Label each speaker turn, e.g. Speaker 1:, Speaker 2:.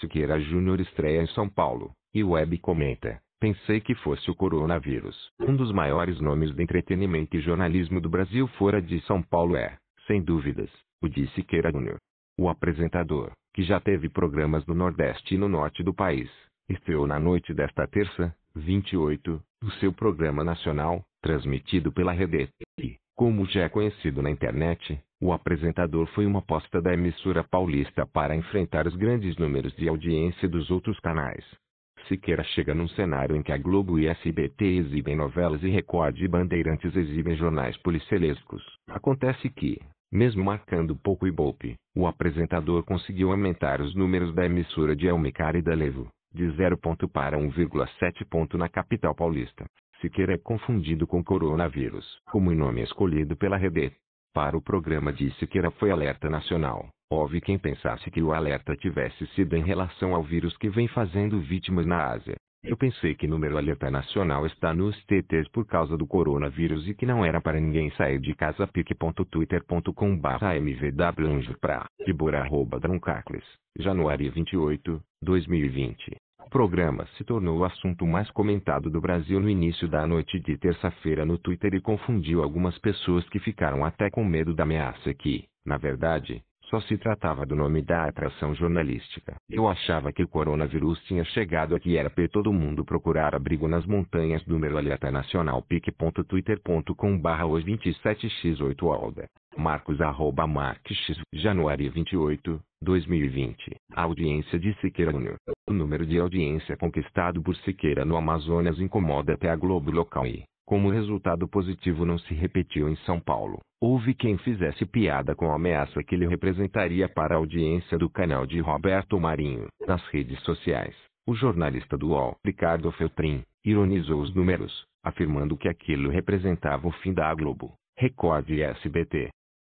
Speaker 1: Siqueira Júnior estreia em São Paulo, e Web comenta. Pensei que fosse o coronavírus. Um dos maiores nomes do entretenimento e jornalismo do Brasil fora de São Paulo é, sem dúvidas, o de Siqueira Júnior. O apresentador, que já teve programas no Nordeste e no Norte do país, estreou na noite desta terça, 28, o seu programa nacional, transmitido pela Rede, e, como já é conhecido na internet, o apresentador foi uma aposta da emissora paulista para enfrentar os grandes números de audiência dos outros canais. Siqueira chega num cenário em que a Globo e SBT exibem novelas e Record e Bandeirantes exibem jornais policelescos. Acontece que, mesmo marcando pouco ibope, o apresentador conseguiu aumentar os números da emissora de Elmicar e da Levo, de 0 ponto para 1,7 ponto na capital paulista. Siqueira é confundido com coronavírus, como o nome escolhido pela Rede, para o programa disse que era foi alerta nacional. Houve quem pensasse que o alerta tivesse sido em relação ao vírus que vem fazendo vítimas na Ásia. Eu pensei que o número alerta nacional está nos TTs por causa do coronavírus e que não era para ninguém sair de casa pictwittercom barra mvwanjo pra 28, 2020 programa se tornou o assunto mais comentado do Brasil no início da noite de terça-feira no Twitter e confundiu algumas pessoas que ficaram até com medo da ameaça que, na verdade, só se tratava do nome da atração jornalística. Eu achava que o coronavírus tinha chegado aqui e era para todo mundo procurar abrigo nas montanhas do meu nacional pic.twitter.com barra 27 x 8 alda Marcos arroba Marques Januário 28 2020. A audiência de Siqueira Júnior. O número de audiência conquistado por Siqueira no Amazonas incomoda até a Globo local e, como resultado positivo não se repetiu em São Paulo. Houve quem fizesse piada com a ameaça que ele representaria para a audiência do canal de Roberto Marinho. Nas redes sociais, o jornalista do UOL, Ricardo Feltrin, ironizou os números, afirmando que aquilo representava o fim da Globo, Record e SBT.